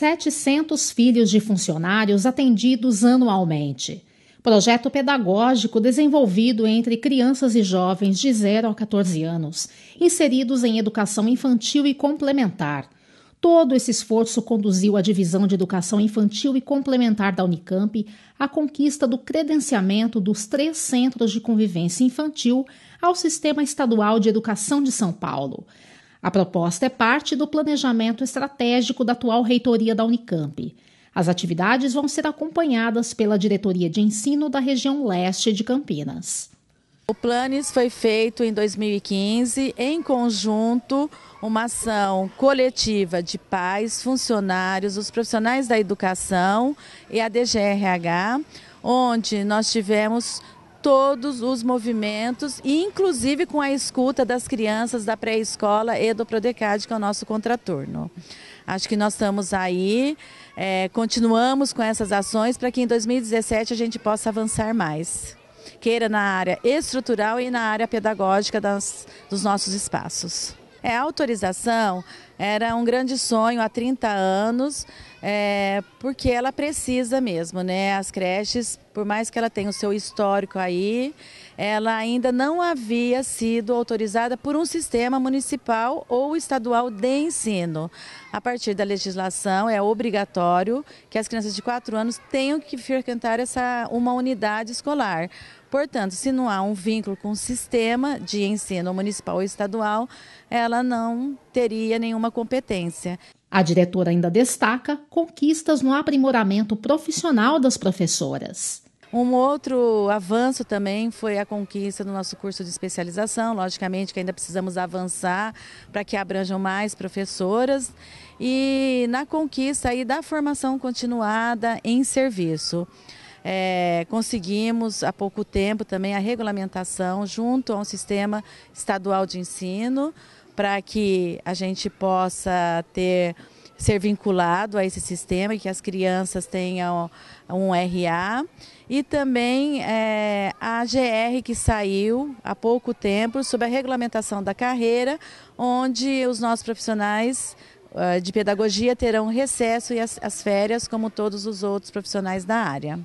700 filhos de funcionários atendidos anualmente. Projeto pedagógico desenvolvido entre crianças e jovens de 0 a 14 anos, inseridos em educação infantil e complementar. Todo esse esforço conduziu à divisão de educação infantil e complementar da Unicamp à conquista do credenciamento dos três centros de convivência infantil ao Sistema Estadual de Educação de São Paulo. A proposta é parte do planejamento estratégico da atual reitoria da Unicamp. As atividades vão ser acompanhadas pela Diretoria de Ensino da região leste de Campinas. O Planes foi feito em 2015 em conjunto uma ação coletiva de pais, funcionários, os profissionais da educação e a DGRH, onde nós tivemos todos os movimentos, inclusive com a escuta das crianças da pré-escola e do Prodecad, que é o nosso contraturno. Acho que nós estamos aí, é, continuamos com essas ações para que em 2017 a gente possa avançar mais, queira na área estrutural e na área pedagógica das, dos nossos espaços. É a autorização era um grande sonho há 30 anos, é, porque ela precisa mesmo, né? As creches, por mais que ela tenha o seu histórico aí, ela ainda não havia sido autorizada por um sistema municipal ou estadual de ensino. A partir da legislação, é obrigatório que as crianças de 4 anos tenham que frequentar essa, uma unidade escolar. Portanto, se não há um vínculo com o sistema de ensino municipal ou estadual, ela não teria nenhuma competência. A diretora ainda destaca conquistas no aprimoramento profissional das professoras. Um outro avanço também foi a conquista do nosso curso de especialização. Logicamente que ainda precisamos avançar para que abranjam mais professoras. E na conquista aí da formação continuada em serviço. É, conseguimos há pouco tempo também a regulamentação junto a um sistema estadual de ensino para que a gente possa ter ser vinculado a esse sistema e que as crianças tenham um RA e também é, a GR que saiu há pouco tempo sobre a regulamentação da carreira, onde os nossos profissionais é, de pedagogia terão recesso e as férias como todos os outros profissionais da área.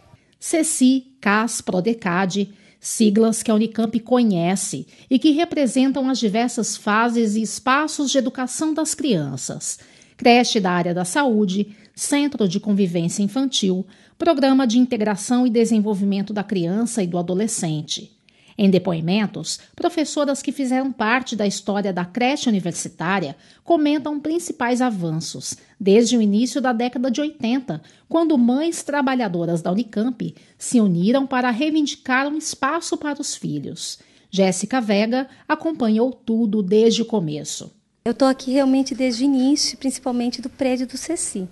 CECI, CAS, PRODECAD, siglas que a Unicamp conhece e que representam as diversas fases e espaços de educação das crianças. Creche da área da saúde, Centro de Convivência Infantil, Programa de Integração e Desenvolvimento da Criança e do Adolescente. Em depoimentos, professoras que fizeram parte da história da creche universitária comentam principais avanços, desde o início da década de 80, quando mães trabalhadoras da Unicamp se uniram para reivindicar um espaço para os filhos. Jéssica Vega acompanhou tudo desde o começo. Eu estou aqui realmente desde o início, principalmente do prédio do Ceci.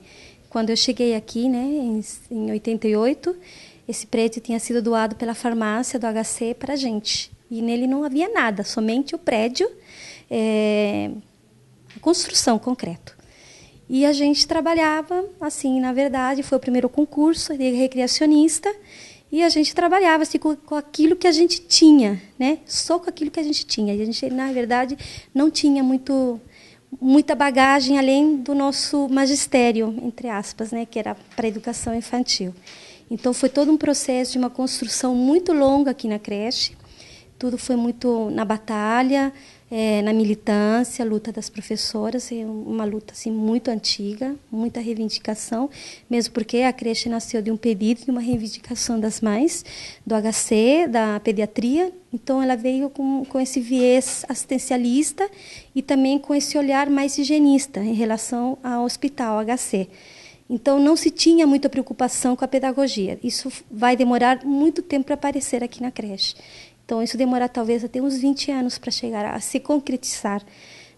Quando eu cheguei aqui, né, em, em 88, esse prédio tinha sido doado pela farmácia do HC para a gente. E nele não havia nada, somente o prédio, é, construção, concreto. E a gente trabalhava, assim, na verdade, foi o primeiro concurso de recreacionista, e a gente trabalhava assim, com, com aquilo que a gente tinha, né? Só com aquilo que a gente tinha. E a gente, na verdade, não tinha muito muita bagagem além do nosso magistério, entre aspas, né, que era para educação infantil. Então foi todo um processo de uma construção muito longa aqui na creche. Tudo foi muito na batalha, é, na militância, luta das professoras, é uma luta assim muito antiga, muita reivindicação, mesmo porque a creche nasceu de um pedido de uma reivindicação das mães do HC, da pediatria. Então ela veio com, com esse viés assistencialista e também com esse olhar mais higienista em relação ao hospital HC. Então, não se tinha muita preocupação com a pedagogia. Isso vai demorar muito tempo para aparecer aqui na creche. Então, isso demora talvez até uns 20 anos para chegar a se concretizar.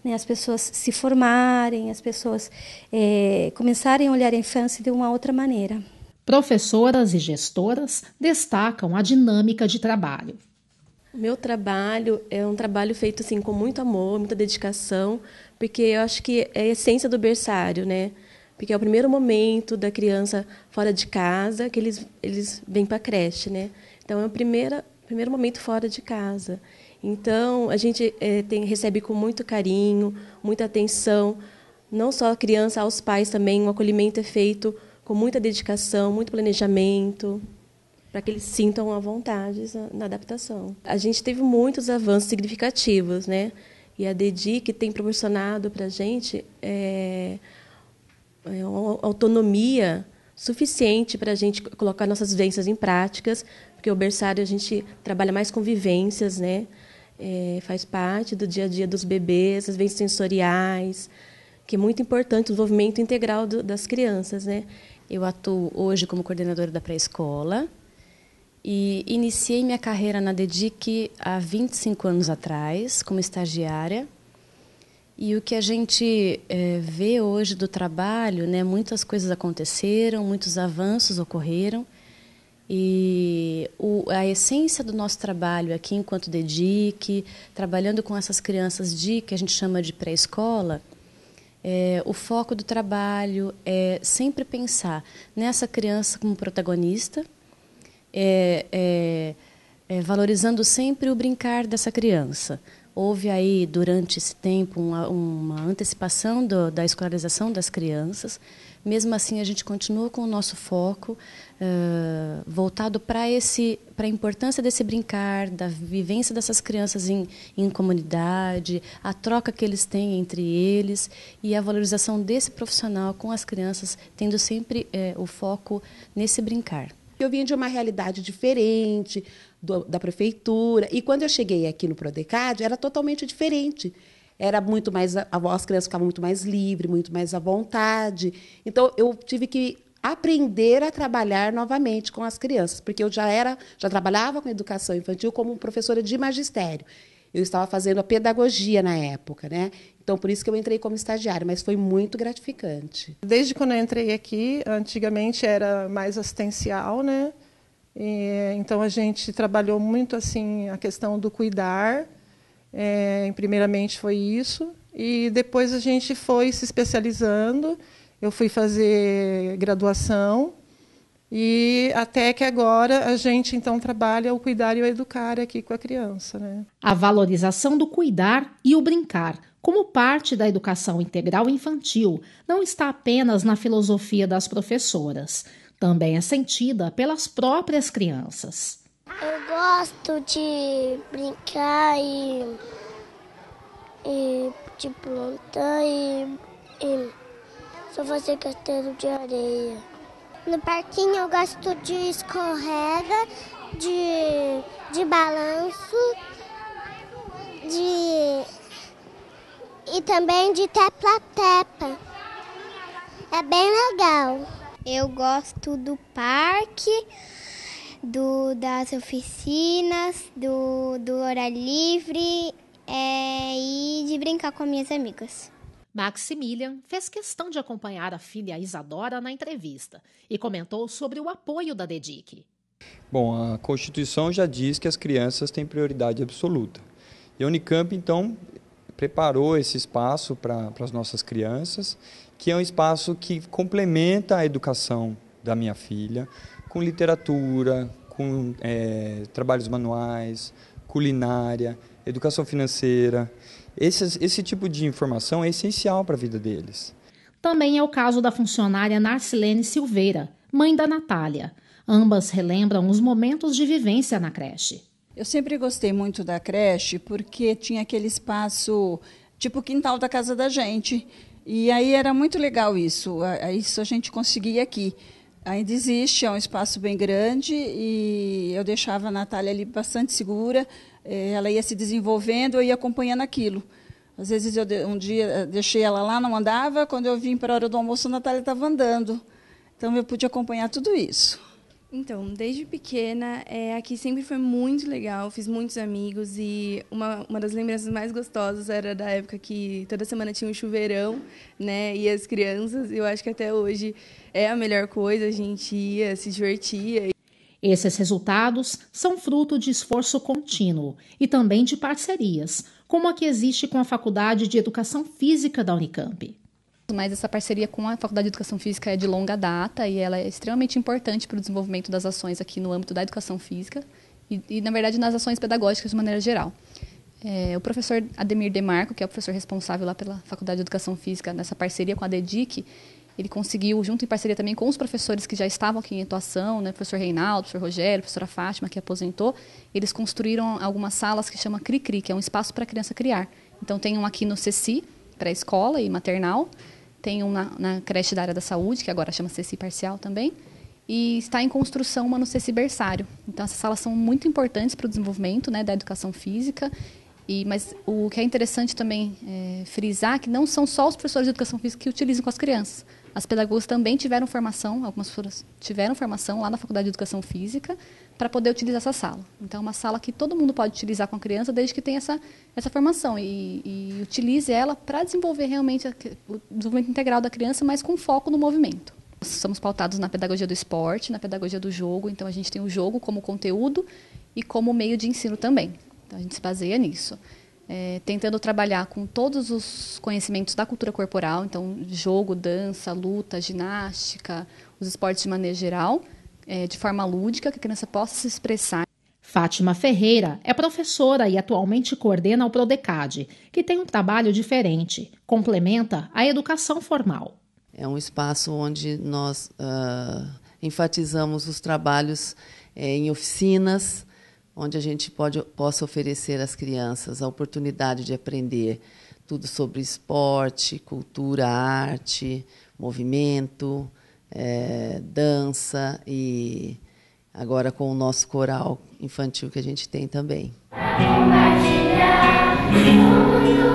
Né? As pessoas se formarem, as pessoas é, começarem a olhar a infância de uma outra maneira. Professoras e gestoras destacam a dinâmica de trabalho. Meu trabalho é um trabalho feito assim com muito amor, muita dedicação, porque eu acho que é a essência do berçário, né? porque é o primeiro momento da criança fora de casa que eles, eles vêm para a creche, né? Então, é o primeiro, primeiro momento fora de casa. Então, a gente é, tem, recebe com muito carinho, muita atenção, não só a criança, aos pais também. O um acolhimento é feito com muita dedicação, muito planejamento, para que eles sintam a vontade na adaptação. A gente teve muitos avanços significativos, né? E a DEDIC tem proporcionado para a gente. É, é, autonomia suficiente para a gente colocar nossas vivências em práticas, porque o berçário a gente trabalha mais com vivências, né? É, faz parte do dia a dia dos bebês, as vivências sensoriais, que é muito importante, o desenvolvimento integral do, das crianças, né? Eu atuo hoje como coordenadora da pré-escola e iniciei minha carreira na DEDIC há 25 anos atrás, como estagiária. E o que a gente é, vê hoje do trabalho, né, muitas coisas aconteceram, muitos avanços ocorreram, e o, a essência do nosso trabalho aqui enquanto DEDIC, trabalhando com essas crianças de que a gente chama de pré-escola, é, o foco do trabalho é sempre pensar nessa criança como protagonista, é, é, é, valorizando sempre o brincar dessa criança. Houve aí, durante esse tempo, uma, uma antecipação do, da escolarização das crianças. Mesmo assim, a gente continua com o nosso foco uh, voltado para a importância desse brincar, da vivência dessas crianças em, em comunidade, a troca que eles têm entre eles e a valorização desse profissional com as crianças, tendo sempre uh, o foco nesse brincar. Eu vinha de uma realidade diferente do, da prefeitura. E quando eu cheguei aqui no Prodecad, era totalmente diferente. Era muito mais. As crianças ficavam muito mais livres, muito mais à vontade. Então, eu tive que aprender a trabalhar novamente com as crianças, porque eu já era, já trabalhava com educação infantil como professora de magistério. Eu estava fazendo a pedagogia na época, né? Então, por isso que eu entrei como estagiária, mas foi muito gratificante. Desde quando eu entrei aqui, antigamente era mais assistencial, né? E, então, a gente trabalhou muito assim a questão do cuidar. É, primeiramente foi isso. E depois a gente foi se especializando. Eu fui fazer graduação e até que agora a gente então trabalha o cuidar e o educar aqui com a criança. Né? A valorização do cuidar e o brincar, como parte da educação integral infantil, não está apenas na filosofia das professoras, também é sentida pelas próprias crianças. Eu gosto de brincar e, e de plantar e, e só fazer castelo de areia. No parquinho eu gosto de escorrega, de, de balanço, de. e também de tepla-tepa. É bem legal. Eu gosto do parque, do, das oficinas, do, do hora livre é, e de brincar com minhas amigas. Maximilian fez questão de acompanhar a filha Isadora na entrevista e comentou sobre o apoio da DEDIC. Bom, a Constituição já diz que as crianças têm prioridade absoluta. E a Unicamp, então, preparou esse espaço para as nossas crianças, que é um espaço que complementa a educação da minha filha, com literatura, com é, trabalhos manuais, culinária, educação financeira. Esse, esse tipo de informação é essencial para a vida deles. Também é o caso da funcionária Narcilene Silveira, mãe da Natália. Ambas relembram os momentos de vivência na creche. Eu sempre gostei muito da creche porque tinha aquele espaço tipo quintal da casa da gente. E aí era muito legal isso. Isso a gente conseguia aqui. Ainda existe, é um espaço bem grande e eu deixava a Natália ali bastante segura. É, ela ia se desenvolvendo, eu ia acompanhando aquilo. Às vezes, eu, um dia, eh, deixei ela lá, não andava, quando eu vim para a hora do almoço, a Natália estava andando. Então, eu pude acompanhar tudo isso. Então, desde pequena, é, aqui sempre foi muito legal, fiz muitos amigos e uma, uma das lembranças mais gostosas era da época que toda semana tinha um chuveirão, né? E as crianças, eu acho que até hoje é a melhor coisa, a gente ia, se divertia. Esses resultados são fruto de esforço contínuo e também de parcerias, como a que existe com a Faculdade de Educação Física da Unicamp. Mas essa parceria com a Faculdade de Educação Física é de longa data e ela é extremamente importante para o desenvolvimento das ações aqui no âmbito da educação física e, e na verdade, nas ações pedagógicas de maneira geral. É, o professor Ademir Demarco, que é o professor responsável lá pela Faculdade de Educação Física, nessa parceria com a DEDIC, ele conseguiu, junto em parceria também com os professores que já estavam aqui em atuação, né, professor Reinaldo, professor Rogério, professora Fátima, que aposentou, eles construíram algumas salas que chama Cri-Cri, que é um espaço para a criança criar. Então, tem um aqui no CECI, pré-escola e maternal, tem um na, na, creche da área da saúde, que agora chama CECI parcial também, e está em construção uma no CECI berçário. Então, essas salas são muito importantes para o desenvolvimento né, da educação física e, mas o que é interessante também eh, é, frisar que não são só os professores de educação física que utilizam com as crianças. As pedagogas também tiveram formação, algumas tiveram formação lá na Faculdade de Educação Física para poder utilizar essa sala. Então, é uma sala que todo mundo pode utilizar com a criança desde que tenha essa, essa formação e, e utilize ela para desenvolver realmente a, o desenvolvimento integral da criança, mas com foco no movimento. somos pautados na pedagogia do esporte, na pedagogia do jogo, então a gente tem o jogo como conteúdo e como meio de ensino também. Então, a gente se baseia nisso é, tentando trabalhar com todos os conhecimentos da cultura corporal, então jogo, dança, luta, ginástica, os esportes de maneira geral, é, de forma lúdica, que a criança possa se expressar. Fátima Ferreira é professora e atualmente coordena o Prodecad, que tem um trabalho diferente, complementa a educação formal. É um espaço onde nós uh, enfatizamos os trabalhos eh, em oficinas, onde a gente pode, possa oferecer às crianças a oportunidade de aprender tudo sobre esporte, cultura, arte, movimento, é, dança e agora com o nosso coral infantil que a gente tem também. Compartilhar, muito muito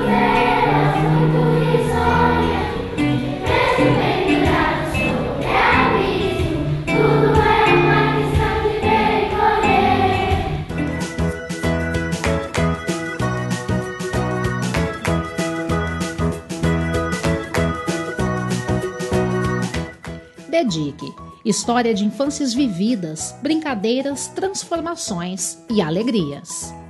dedique. História de infâncias vividas, brincadeiras, transformações e alegrias.